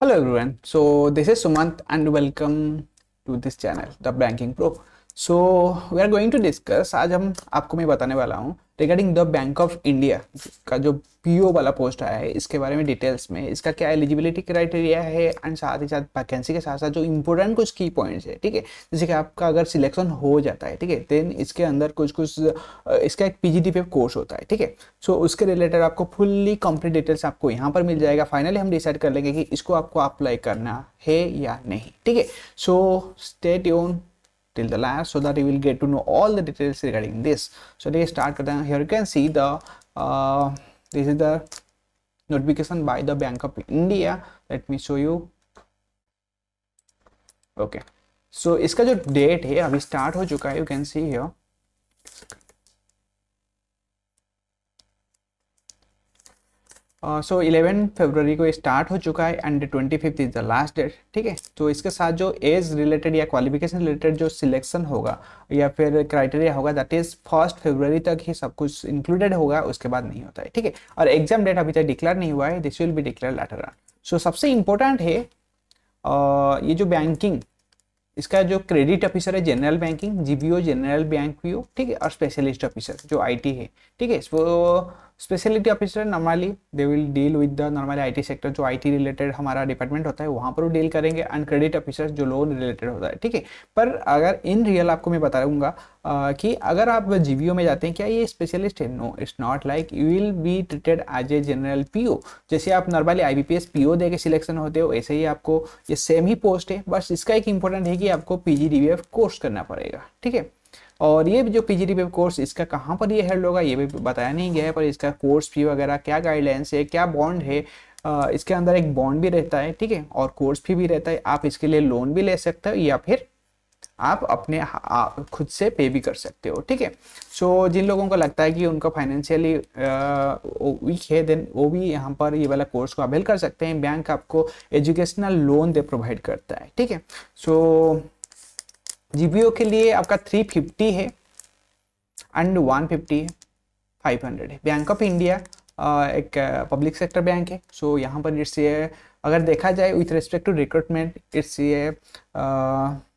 Hello everyone, so this is Sumant and welcome to this channel, The Banking Pro. So we are going to discuss आज हम आपको मैं बताने वाला हूँ regarding the Bank of India का जो पी वाला पोस्ट आया है इसके बारे में डिटेल्स में इसका क्या एलिजिबिलिटी क्राइटेरिया है एंड साथ ही साथ वैकेंसी के साथ साथ जो इंपॉर्टेंट कुछ की पॉइंट्स है ठीक है जैसे कि आपका अगर सिलेक्शन हो जाता है ठीक है देन इसके अंदर कुछ कुछ इसका एक पी पे कोर्स होता है ठीक है सो उसके रिलेटेड आपको फुल्ली कंप्लीट डिटेल्स आपको यहाँ पर मिल जाएगा फाइनली हम डिसाइड कर लेंगे कि इसको आपको अप्लाई करना है या नहीं ठीक है so state own till the last so that you will get to know all the details regarding this so let's start here you can see the uh, this is the notification by the bank of india let me show you okay so इसका date date है start start हो चुका है you can so eleven February को start हो चुका है and twenty fifth is the last date ठीक है तो इसके साथ जो एज रिलेटेड या क्वालिफिकेशन रिलेटेड जो सिलेक्शन होगा या फिर क्राइटेरिया होगा दैट इज फर्स्ट फेब्रवरी तक ही सब कुछ इंक्लूडेड होगा उसके बाद नहीं होता है ठीक है और एग्जाम डेट अभी तक डिक्लेयर नहीं हुआ है दिस विल भी डिक्लेयर लेटर सो सबसे इम्पोर्टेंट है uh, ये जो बैंकिंग इसका जो क्रेडिट ऑफिसर है general banking GBO general bank PO ठीक है और स्पेशलिस्ट ऑफिसर जो आईटी है ठीक है वो speciality officer normally they will deal with the normally IT sector जो आईटी रिलेटेड हमारा डिपार्टमेंट होता है वहां पर वो डील करेंगे एंड क्रेडिट ऑफिसर जो लोन रिलेटेड होता है ठीक है पर अगर इन रियल आपको मैं बताऊंगा कि अगर आप जीवीओ में जाते हैं क्या ये स्पेशलिस्ट है no it's not like you will be treated as a general PO जैसे आप normally I B P S P O they के सिलेक्शन होते हो ऐसे ही आपको ये सेम ही पोस्ट है बस इसका एक इंपॉर्टेंट है कि आपको P G D F course करना पड़ेगा ठीक है और ये जो पी जी कोर्स इसका कहाँ पर ये हेल्ड होगा ये भी बताया नहीं गया है पर इसका कोर्स फी वगैरह क्या गाइडलाइंस है क्या बॉन्ड है इसके अंदर एक बॉन्ड भी रहता है ठीक है और कोर्स फी भी रहता है आप इसके लिए लोन भी ले सकते हो या फिर आप अपने खुद से पे भी कर सकते हो ठीक है सो जिन लोगों को लगता है कि उनका फाइनेंशियली वीक है देन वो भी यहाँ पर ये वाला कोर्स को अवेल कर सकते हैं बैंक आपको एजुकेशनल लोन दे प्रोवाइड करता है ठीक है सो जीबीओ के लिए आपका 350 है एंड 150 है 500 है बैंक ऑफ इंडिया एक पब्लिक सेक्टर बैंक है सो so, यहाँ पर इट्स ये अगर देखा जाए with respect to recruitment it's ये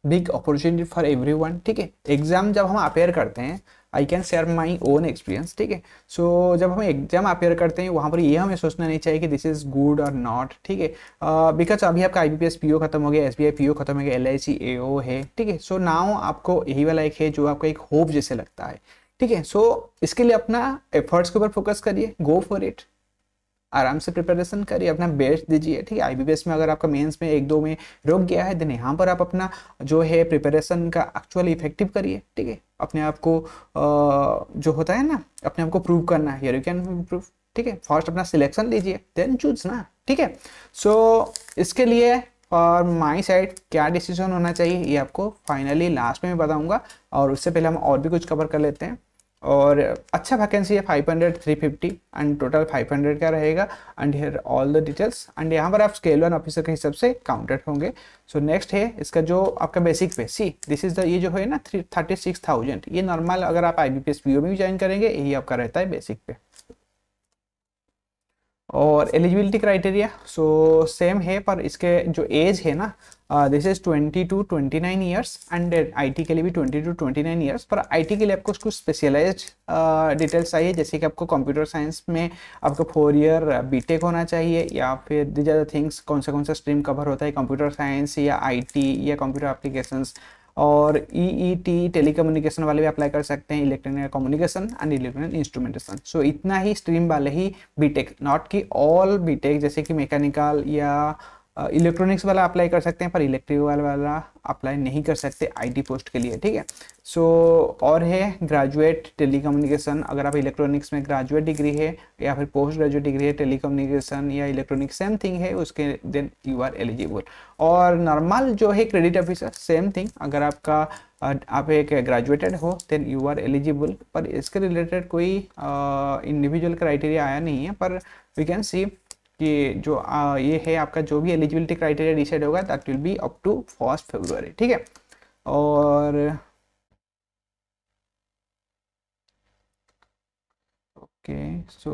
बिग अपॉर्चुनिटी फॉर एवरीवन ठीक है एग्ज़ाम जब हम अपेयर करते हैं I can share my own experience ठीक है सो जब हम एग्जाम अपेयर करते हैं वहाँ पर ये हमें सोचना नहीं चाहिए कि दिस इज़ गुड और नॉट ठीक है बिकॉज अभी आपका I B P P S O खत्म हो गया S B I P O खत्म हो गया एल आई सी ए है ठीक है सो नाउ आपको यही वाला एक है जो आपको एक होप जैसे लगता है ठीक है सो इसके लिए अपना एफर्ट्स के ऊपर फोकस करिए गो फॉर इट आराम से प्रिपरेशन करिए अपना बेस्ट दीजिए ठीक है आई में अगर आपका मेंस में एक दो में रुक गया है देन यहाँ पर आप अपना जो है प्रिपरेशन का एक्चुअली इफेक्टिव करिए ठीक है अपने आप को जो होता है ना अपने आप को प्रूव करना है यू कैन प्रूव ठीक है फर्स्ट अपना सिलेक्शन लीजिए देन चूज ना ठीक है सो इसके लिए और माई साइड क्या डिसीजन होना चाहिए ये आपको फाइनली लास्ट में मैं और उससे पहले हम और भी कुछ कवर कर लेते हैं और अच्छा वैकेंसी है 500 350 एंड टोटल 500 का रहेगा and here all the details and यहाँ पर आप स्केल वन ऑफिसर के हिसाब से काउंटेड होंगे सो so, नेक्स्ट है इसका जो आपका बेसिक पे सी दिस इज द ये जो है ना थ्री थर्टी सिक्स थाउजेंड ये नॉर्मल अगर आप I B P S P O में भी ज्वाइन करेंगे यही आपका रहता है बेसिक पे और एलिजिबिलिटी क्राइटेरिया सो सेम है पर इसके जो एज है ना this is 20 to 29 years and IT के लिए भी 20 टू 29 इयर्स पर आईटी के लिए आपको कुछ स्पेशलाइज्ड डिटेल्स चाहिए जैसे कि आपको कंप्यूटर साइंस में आपको फोर ईयर बीटेक होना चाहिए या फिर दीज आर थिंग्स कौन सा कौन सा स्ट्रीम कवर होता है कंप्यूटर साइंस या आईटी या कंप्यूटर अप्लीकेशन और E E T telecommunication वाले भी अप्लाई कर सकते हैं electronic communication and electronic instrumentation so इतना ही स्ट्रीम वाले ही बीटेक नॉट कि ऑल बीटेक जैसे कि मैकेनिकल या इलेक्ट्रॉनिक्स वाला अप्लाई कर सकते हैं पर इलेक्ट्रिक वाला वाला अप्लाई नहीं कर सकते आईटी पोस्ट के लिए ठीक है सो और है ग्रेजुएट टेलीकम्युनिकेशन अगर आप इलेक्ट्रॉनिक्स में ग्रेजुएट डिग्री है या फिर पोस्ट ग्रेजुएट डिग्री है टेलीकम्युनिकेशन या इलेक्ट्रॉनिक्स सेम थिंग है उसके देन यू आर एलिजिबल और नॉर्मल जो है क्रेडिट ऑफिसर सेम थिंग अगर आपका आप एक ग्रेजुएटेड हो देन यू आर एलिजिबल पर इसके रिलेटेड कोई इंडिविजुअल क्राइटेरिया आया नहीं है पर वी कैन सी कि जो आ, ये है आपका जो भी एलिजिबिलिटी क्राइटेरिया डिसाइड होगा that will be up to first February ठीक है और okay so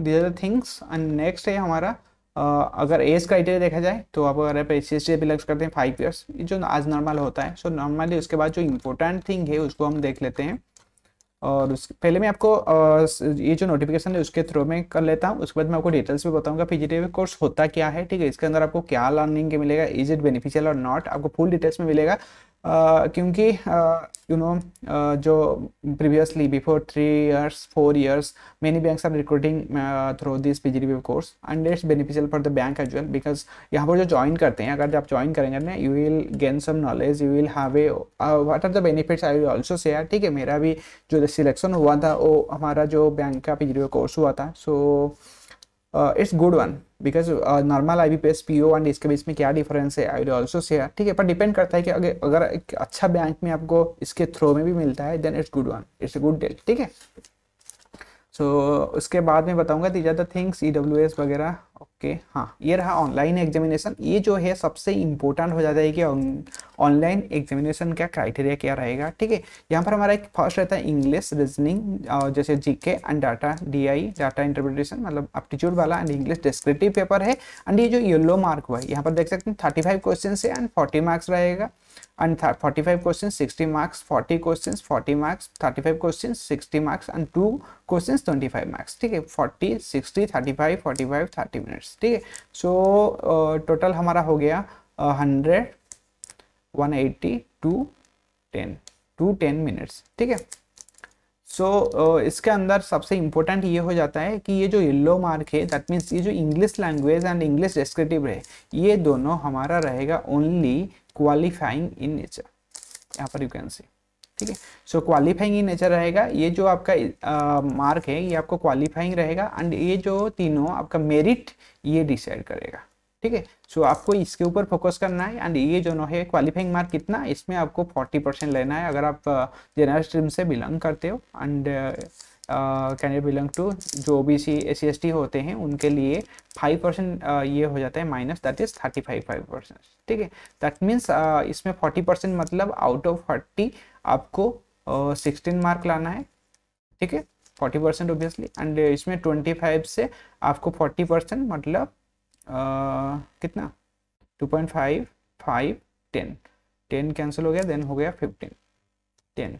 these are things and next है हमारा Uh, अगर एज क्राइटेरिया देखा जाए तो आप अगर आप एस सी करते हैं फाइव ईयर्स जो आज नॉर्मल होता है सो so, नॉर्मली उसके बाद जो इम्पोर्टेंट थिंग है उसको हम देख लेते हैं और उसके पहले मैं आपको ये जो नोटिफिकेशन है उसके थ्रू में कर लेता हूँ उसके बाद मैं आपको डिटेल्स भी बताऊंगा पीजीटीवी कोर्स होता क्या है ठीक है इसके अंदर आपको क्या लर्निंग मिलेगा इज इट बेनिफिशियल और नॉट आपको फुल डिटेल्स में मिलेगा क्योंकि यू नो जो previously before three years four years many banks are recruiting through this P G course and it's beneficial for the bank as well because यहाँ पर जो join करते हैं अगर आप ज्वाइन करेंगे ना you will gain some knowledge you will have a what are the benefits I will also share ठीक है मेरा भी जो सिलेक्शन हुआ था वो हमारा जो बैंक का पी जी कोर्स हुआ था so so, it's good one because normal I B P S P O and इसके बीच में क्या डिफरेंस है आई विल ऑल्सो शेयर ठीक है पर डिपेंड करता है कि अगर अगर एक अच्छा बैंक में आपको इसके थ्रो में भी मिलता है then it's good one it's a good deal ठीक है सो so, उसके बाद में बताऊंगा these are the things E W S वगैरह ओके हाँ ये रहा ऑनलाइन एग्जामिनेशन ये जो है सबसे इम्पोर्टेंट हो जाता है कि ऑनलाइन एग्जामिनेशन का क्राइटेरिया क्या रहेगा ठीक है यहाँ पर हमारा एक फर्स्ट रहता है इंग्लिश रीजनिंग जैसे G K and data D I data interpretation मतलब एप्टीट्यूड वाला एंड इंग्लिश डिस्क्रिप्टिव पेपर है एंड ये जो येलो मार्क हुआ है यहाँ पर देख सकते हैं थर्टी फाइव क्वेश्चन है एंड फोर्टी मार्क्स रहेगा and 45 questions 60 marks 40 questions 40 marks 35 questions 60 marks and two questions 25 marks ठीक है 40 60 35 45 30 मिनट्स ठीक है सो टोटल uh, हमारा हो गया hundred one eighty two ten two ten minutes ठीक है सो so, uh, इसके अंदर सबसे इम्पोर्टेंट ये हो जाता है कि ये जो येल्लो मार्क है दैट मीन्स ये जो English language and English descriptive है ये दोनों हमारा रहेगा ओनली क्वालिफाइंग इन नेचर यहाँ पर यू कैन सी ठीक है सो क्वालिफाइंग इन नेचर रहेगा ये जो आपका मार्क है ये आपको क्वालिफाइंग रहेगा एंड ये जो तीनों आपका मेरिट ये डिसाइड करेगा ठीक है सो आपको इसके ऊपर फोकस करना है एंड ये जो नो है क्वालिफाइंग मार्क कितना इसमें आपको 40 परसेंट लेना है अगर आप जनरल स्ट्रीम से बिलोंग करते हो एंड कैंडिडेट बिलोंग टू जो ओ बी सी एस सी होते हैं उनके लिए फाइव परसेंट ये हो जाता है minus that is thirty five five percent ठीक है दैट मीन्स इसमें फोर्टी परसेंट मतलब आउट ऑफ फोर्टी आपको सिक्सटीन uh, मार्क लाना है ठीक है फोर्टी परसेंट ओबियसली एंड इसमें ट्वेंटी फाइव से आपको फोर्टी परसेंट मतलब uh, कितना two point five five ten ten cancel हो गया देन हो गया फिफ्टीन टेन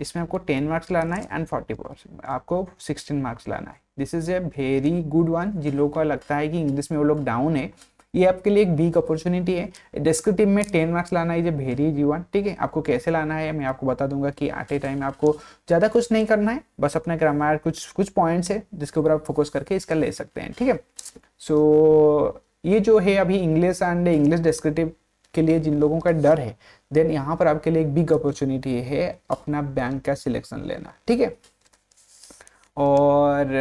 इसमें आपको टेन मार्क्स लाना है एंड फोर्टी परसेंट आपको सिक्सटीन मार्क्स लाना है this is a very good one जिन लोगों का लगता है कि इंग्लिश में वो लोग डाउन है ये आपके लिए एक बिग अपॉर्चुनिटी है डिस्क्रिप्टिव में टेन मार्क्स लाना है ये भेरी वन ठीक है आपको कैसे लाना है मैं आपको बता दूंगा कि आते टाइम आपको ज़्यादा कुछ नहीं करना है बस अपना ग्रामर कुछ कुछ पॉइंट्स है जिसके ऊपर आप फोकस करके इसका ले सकते हैं ठीक है सो so, ये जो है अभी इंग्लिश एंड इंग्लिश डिस्क्रिप्टिव के लिए जिन लोगों का डर है देन यहाँ पर आपके लिए एक बिग अपॉर्चुनिटी है अपना बैंक का सिलेक्शन लेना ठीक है और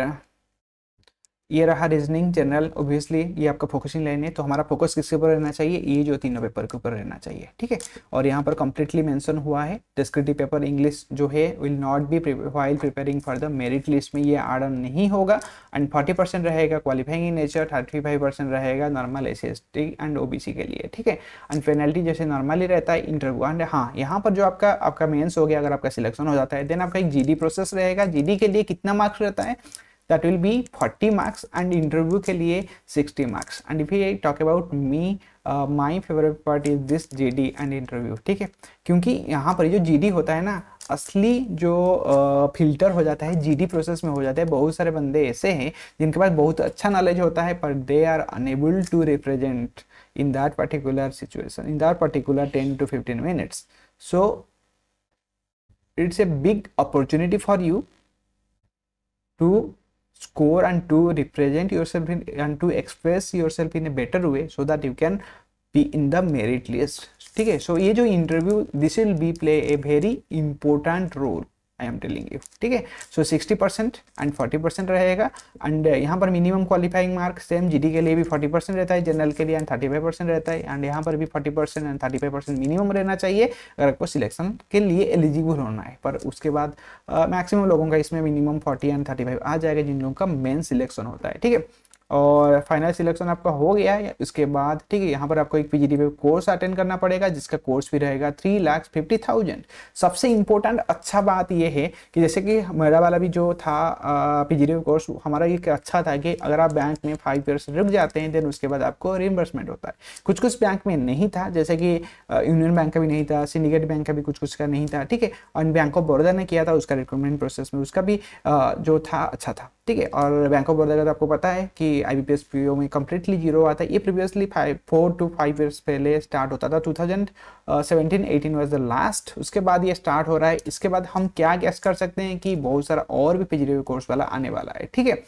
ये रहा रीजनिंग जनरल ऑब्वियसली ये आपका फोकसिंग लाइन है तो हमारा फोकस किसके ऊपर रहना चाहिए ये जो तीनों पेपर के ऊपर रहना चाहिए ठीक है और यहाँ पर कम्प्लीटली मेंशन हुआ है डिस्क्रिप्टिव पेपर इंग्लिश जो है will not be while preparing for the merit list में ये आर्डर नहीं होगा एंड फोर्टी परसेंट रहेगा qualifying in nature thirty five percent रहेगा normal S S T and O B C के लिए ठीक है एंड पेनल्टी जैसे नॉर्मली रहता है इंटरव्यू एंड हाँ यहाँ पर जो आपका आपका मेन्स हो गया अगर आपका सिलेक्शन हो जाता है देन आपका एक जी डी प्रोसेस रहेगा जी डी के लिए कितना मार्क्स रहता है that will be 40 marks and interview के लिए 60 marks and if we talk about me my favourite part is this GD and interview ठीक है क्योंकि यहाँ पर जो जीडी होता है ना असली जो फिल्टर uh, हो जाता है जीडी प्रोसेस में हो जाता है बहुत सारे बंदे ऐसे हैं जिनके पास बहुत अच्छा नॉलेज होता है पर they are unable to represent in that particular situation in that particular ten to fifteen minutes so it's a big opportunity for you to score and to represent yourself in, and to express yourself in a better way so that you can be in the merit list Okay, so this interview will be play a very important role. I am telling you ठीक है so sixty percent and forty percent रहेगा and uh, यहाँ पर minimum qualifying mark same GD के लिए भी forty percent रहता है जनरल के लिए एंड थर्टी फाइव परसेंट रहता है एंड यहाँ पर भी forty percent and thirty five percent minimum रहना चाहिए अगर आपको सिलेक्शन के लिए एलिजिबल होना है पर उसके बाद मैक्सिमम uh, लोगों का इसमें minimum forty and thirty five आ जाएगा जिन लोगों का मेन सिलेक्शन होता है ठीक है और फाइनल सिलेक्शन आपका हो गया है उसके बाद ठीक है यहाँ पर आपको एक पीजीडी पे कोर्स अटेंड करना पड़ेगा जिसका कोर्स भी रहेगा थ्री लाख फिफ्टी थाउजेंड सबसे इंपॉर्टेंट अच्छा बात ये है कि जैसे कि मेरा वाला भी जो था पीजीडी कोर्स हमारा ये अच्छा था कि अगर आप बैंक में फाइव ईयर्स रुक जाते हैं देन उसके बाद आपको रिम्बर्समेंट होता है कुछ कुछ बैंक में नहीं था जैसे कि यूनियन बैंक का भी नहीं था सिंडिकेट बैंक का भी कुछ कुछ का नहीं था ठीक है और बैंक ऑफ बड़ौदा ने किया था उसका रिक्रूटमेंट प्रोसेस में उसका भी जो था अच्छा था ठीक है और बैंक ऑफ बड़ौदा का तो आपको पता है कि आई बी में कम्प्लीटली जीरो आता है ये previously five four two five years पहले स्टार्ट होता था two thousand seventeen eighteen was the last उसके बाद ये स्टार्ट हो रहा है इसके बाद हम क्या गैस कर सकते हैं कि बहुत सारा और भी पिछले कोर्स वाला आने वाला है ठीक है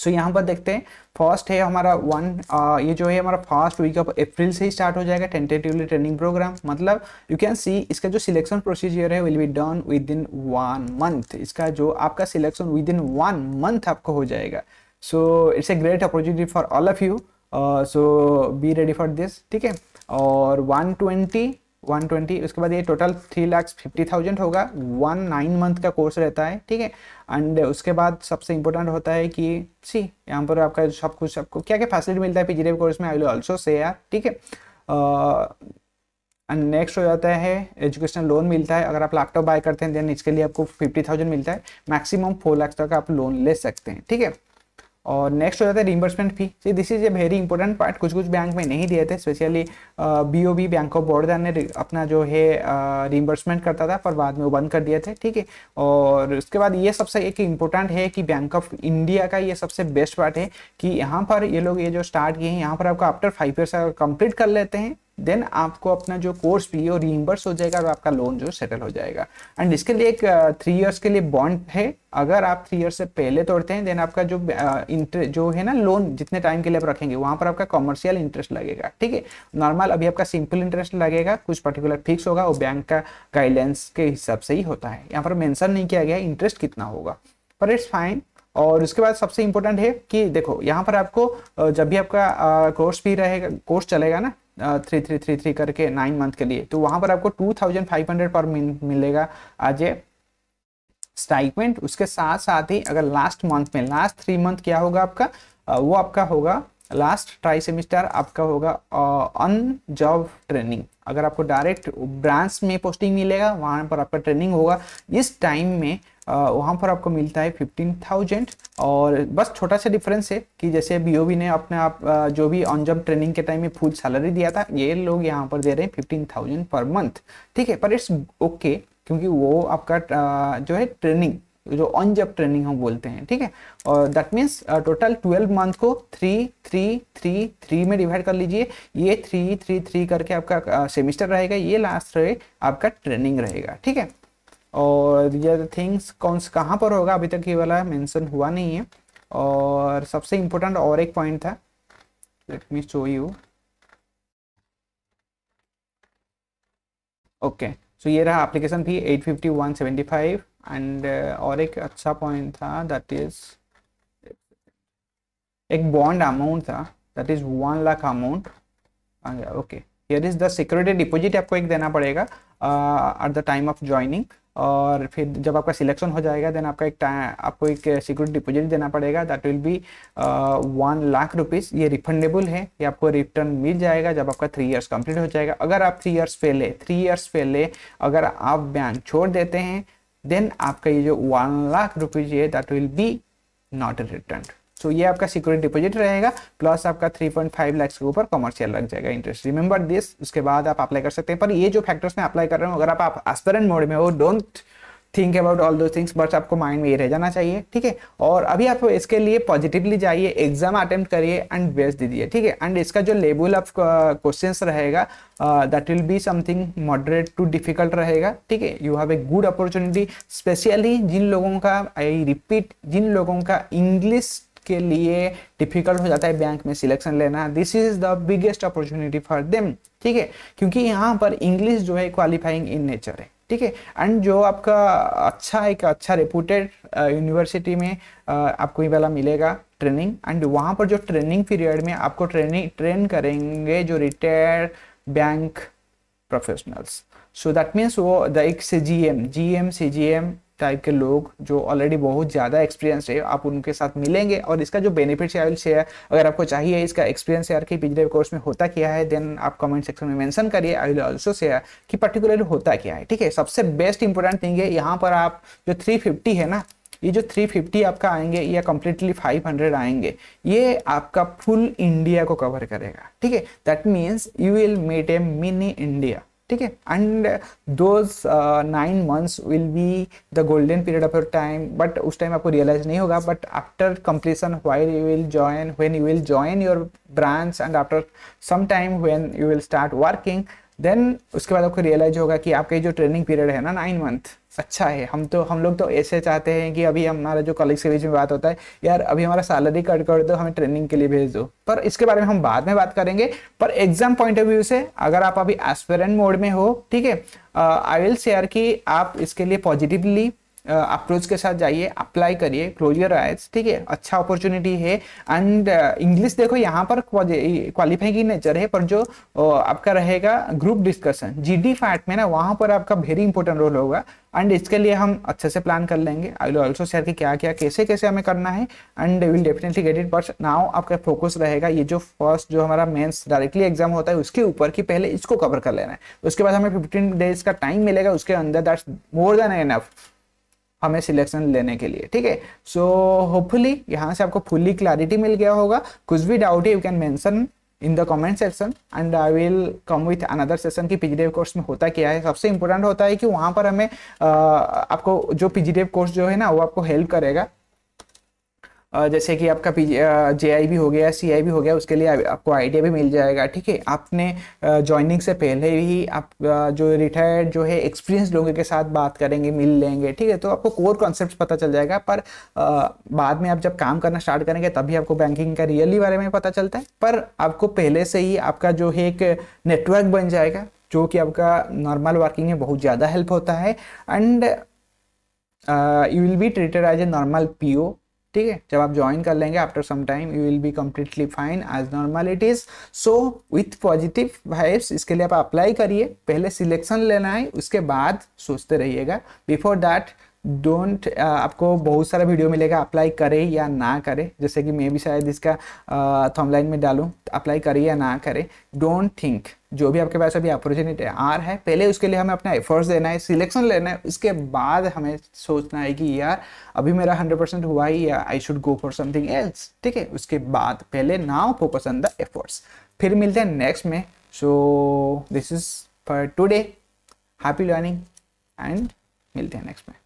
सो यहाँ पर देखते हैं फर्स्ट है हमारा वन ये जो है हमारा फर्स्ट वीक ऑफ अप्रैल से ही स्टार्ट हो जाएगा टेंटेटिवली ट्रेनिंग प्रोग्राम मतलब यू कैन सी इसका जो सिलेक्शन प्रोसीजर है will be done within one month इसका जो आपका selection within one month आपको हो जाएगा so it's a great opportunity for all of you so be ready for this ठीक है और वन ट्वेंटी वन ट्वेंटी उसके बाद ये total three lakhs fifty thousand होगा वन नाइन मंथ का कोर्स रहता है ठीक है एंड उसके बाद सबसे इंपॉर्टेंट होता है कि सी यहाँ पर आपका सब कुछ आपको क्या क्या फैसिलिटी मिलता है पी कोर्स में आई विल ऑल्सो से यार ठीक है एंड uh, नेक्स्ट हो जाता है एजुकेशन लोन मिलता है अगर आप लैपटॉप बाय करते हैं देन इसके लिए आपको फिफ्टी थाउजेंड मिलता है मैक्सिमम फोर लैक्स तक आप लोन ले सकते हैं ठीक है और नेक्स्ट हो जाता है reimbursement fee see this is a very important part कुछ कुछ बैंक में नहीं दिए थे specially B O B bank of Baroda ने अपना जो है रिम्बर्समेंट करता था पर बाद में वो बंद कर दिए थे ठीक है और उसके बाद ये सबसे एक इंपॉर्टेंट है कि बैंक ऑफ इंडिया का ये सबसे बेस्ट पार्ट है कि यहाँ पर ये लोग ये जो स्टार्ट किए हैं यहाँ पर आपका आफ्टर फाइव ईयर्स कंप्लीट कर लेते हैं देन आपको अपना जो कोर्स भी वो रीइम्बर्स हो जाएगा और आपका लोन जो सेटल हो जाएगा एंड इसके लिए एक थ्री uh, इयर्स के लिए बॉन्ड है अगर आप थ्री इयर्स से पहले तोड़ते हैं देन आपका जो इंटरेस्ट uh, जो है ना लोन जितने टाइम के लिए आप रखेंगे वहां पर आपका कॉमर्शियल इंटरेस्ट लगेगा ठीक है नॉर्मल अभी आपका सिंपल इंटरेस्ट लगेगा कुछ पर्टिकुलर फिक्स होगा वो बैंक का गाइडलाइंस के हिसाब से ही होता है यहाँ पर मैंसन नहीं किया गया इंटरेस्ट कितना होगा पर इट्स फाइन और उसके बाद सबसे इंपॉर्टेंट है कि देखो यहाँ पर आपको uh, जब भी आपका कोर्स भी रहेगा कोर्स चलेगा ना थ्री थ्री थ्री थ्री करके नाइन मंथ के लिए तो वहाँ पर आपको टू थाउजेंड फाइव हंड्रेड पर मिलेगा आज स्टाइकमेंट उसके साथ साथ ही अगर लास्ट मंथ में लास्ट थ्री मंथ क्या होगा आपका वो आपका होगा लास्ट ट्राई सेमिस्टर आपका होगा अन जॉब ट्रेनिंग अगर आपको डायरेक्ट ब्रांच में पोस्टिंग मिलेगा वहाँ पर आपका ट्रेनिंग होगा इस टाइम में वहाँ पर आपको मिलता है फिफ्टीन थाउजेंड और बस छोटा सा डिफरेंस है कि जैसे बी ने अपने आप जो भी ऑन जॉब ट्रेनिंग के टाइम में फुल सैलरी दिया था ये लोग यहाँ पर दे रहे हैं फिफ्टीन थाउजेंड पर मंथ ठीक है पर इट्स ओके okay, क्योंकि वो आपका जो है ट्रेनिंग जो ऑन जॉब ट्रेनिंग हम बोलते हैं ठीक है और that means total twelve month को थ्री थ्री थ्री थ्री में डिवाइड कर लीजिए ये थ्री थ्री थ्री करके आपका सेमिस्टर रहेगा ये लास्ट रहे आपका ट्रेनिंग रहेगा ठीक है और ये थिंग्स कौन कहाँ पर होगा अभी तक ये वाला मेंशन हुआ नहीं है और सबसे इम्पोर्टेंट और एक पॉइंट था let me show you okay so ये रहा एप्लीकेशन भी 850 एंड और एक अच्छा पॉइंट था दैट इज एक बॉन्ड अमाउंट था that is one lakh amount okay here is the security deposit आपको एक देना पड़ेगा at the time of joining और फिर जब आपका सिलेक्शन हो जाएगा देन आपका एक टाइम आपको एक सिक्योरिटी डिपोजिट देना पड़ेगा that will be one lakh rupees ये रिफंडेबल है ये आपको रिटर्न मिल जाएगा जब आपका थ्री ईयर्स कंप्लीट हो जाएगा अगर आप थ्री ईयर्स पहले थ्री ईयर्स पहले अगर आप बैंक छोड़ देते हैं देन आपका ये जो वन लाख रुपीज़ है that will be not return so ये आपका सिक्योरिटी डिपोजिट रहेगा प्लस आपका 3.5 लैक्स के ऊपर कमर्शियल लग जाएगा इंटरेस्ट रिमेंबर दिस उसके बाद आप अप्लाई कर सकते हैं पर ये जो फैक्टर्स में अप्लाई कर रहा हूँ अगर आप, आप एस्पेरेंट मोड में हो don't think about all those things but आपको माइंड में ये रह जाना चाहिए ठीक है और अभी आप इसके लिए पॉजिटिवली जाइए एग्जाम अटेम्प्ट करिए एंड बेस्ट दीजिए ठीक है एंड इसका जो लेबल ऑफ क्वेश्चन रहेगा that will be something moderate to difficult रहेगा ठीक है you have a good opportunity specially जिन लोगों का आई रिपीट जिन लोगों का इंग्लिश के लिए डिफिकल्ट हो जाता है बैंक में सिलेक्शन लेना this is the biggest opportunity for them ठीक है क्योंकि यहाँ पर इंग्लिश जो है क्वालिफाइंग इन नेचर है ठीक है एंड जो आपका अच्छा एक अच्छा रिप्यूटेड यूनिवर्सिटी uh, में आ, uh, आपको ये वाला मिलेगा ट्रेनिंग एंड वहाँ पर जो ट्रेनिंग पीरियड में आपको ट्रेनिंग ट्रेन करेंगे जो retired bank professionals so that means वो द एक C G M G M C G M type के लोग जो ऑलरेडी बहुत ज़्यादा एक्सपीरियंस है आप उनके साथ मिलेंगे और इसका जो बेनिफिट्स है आई शेयर अगर आपको चाहिए इसका एक्सपीरियंस यार कि पिछले कोर्स में होता क्या है देन आप कमेंट सेक्शन में मेंशन करिए आई विल ऑल्सो शेयर कि पर्टिकुलर होता क्या है ठीक है सबसे बेस्ट इंपॉर्टेंट थिंग है यहाँ पर आप जो थ्री है ना ये जो 350 आपका आएंगे या कम्प्लीटली 500 आएंगे ये आपका फुल इंडिया को कवर करेगा ठीक है that means you will met a mini India ठीक है and those nine months will be the golden period of your time but उस टाइम आपको रियलाइज नहीं होगा but after completion while you will join when you will join your branch and after some time when you will start working then उसके बाद आपको realise होगा कि आपका जो ट्रेनिंग पीरियड है ना नाइन मंथ अच्छा है हम तो हम लोग तो ऐसे चाहते हैं कि अभी हमारा जो कॉलेज के बीच में बात होता है यार अभी हमारा सैलरी कट कर दो हमें ट्रेनिंग के लिए भेज दो पर इसके बारे में हम बाद में बात करेंगे पर एग्जाम पॉइंट ऑफ व्यू से अगर आप अभी एस्पेरेंट मोड में हो ठीक है आई विल शेयर कि आप इसके लिए पॉजिटिवली अप्रोच के साथ जाइए अप्लाई करिए क्लोज योर आइज ठीक है अच्छा अपॉर्चुनिटी है एंड इंग्लिश देखो यहाँ पर क्वालिफाइंग की नेचर है पर जो आपका रहेगा ग्रुप डिस्कशन जीडी फैट में ना वहाँ पर आपका वेरी इंपॉर्टेंट रोल होगा एंड इसके लिए हम अच्छे से प्लान कर लेंगे आई विल ऑल्सो शेयर कि क्या क्या कैसे कैसे हमें करना है and will definitely get it but now आपका फोकस रहेगा ये जो फर्स्ट जो हमारा मेन्स डायरेक्टली एग्जाम होता है उसके ऊपर कि पहले इसको कवर कर लेना है उसके बाद हमें फिफ्टीन डेज का टाइम मिलेगा उसके अंदर दैट्स मोर देन एनफ हमें सिलेक्शन लेने के लिए ठीक है सो होपफुली यहाँ से आपको फुल्ली क्लैरिटी मिल गया होगा कुछ भी डाउट है you can mention in the comment section and I will come with another session की पी कोर्स में होता क्या है सबसे इंपॉर्टेंट होता है कि वहाँ पर हमें आ, आपको जो पी कोर्स जो है ना वो आपको हेल्प करेगा जैसे कि आपका पी जे आई भी हो गया सी आई भी हो गया उसके लिए आपको आइडिया भी मिल जाएगा ठीक है आपने ज्वाइनिंग से पहले ही आप जो रिटायर्ड जो है एक्सपीरियंस लोगों के साथ बात करेंगे मिल लेंगे ठीक है तो आपको कोर कॉन्सेप्ट पता चल जाएगा पर बाद में आप जब काम करना स्टार्ट करेंगे तभी आपको बैंकिंग का रियली बारे में पता चलता है पर आपको पहले से ही आपका जो है एक नेटवर्क बन जाएगा जो कि आपका नॉर्मल वर्किंग में बहुत ज़्यादा हेल्प होता है and you will be treated as a normal PO ठीक है जब आप ज्वाइन कर लेंगे after some time you will be completely fine as normal it is so with positive vibes इसके लिए आप अप्लाई करिए पहले सिलेक्शन लेना है उसके बाद सोचते रहिएगा बिफोर दैट डोंट uh, आपको बहुत सारा वीडियो मिलेगा अप्लाई करे या ना करे जैसे कि मैं भी शायद इसका थमलाइन uh, में डालू अप्लाई करे या ना करे डोंट थिंक जो भी आपके पास अभी अपॉर्चुनिटी आ रहा है पहले उसके लिए हमें अपना एफर्ट्स देना है सिलेक्शन लेना है उसके बाद हमें सोचना है कि यार अभी मेरा हंड्रेड परसेंट हुआ ही या I should go for something else ठीक है उसके बाद पहले now focus on the efforts फिर मिलते हैं नेक्स्ट में so this is for today happy learning and मिलते हैं नेक्स्ट में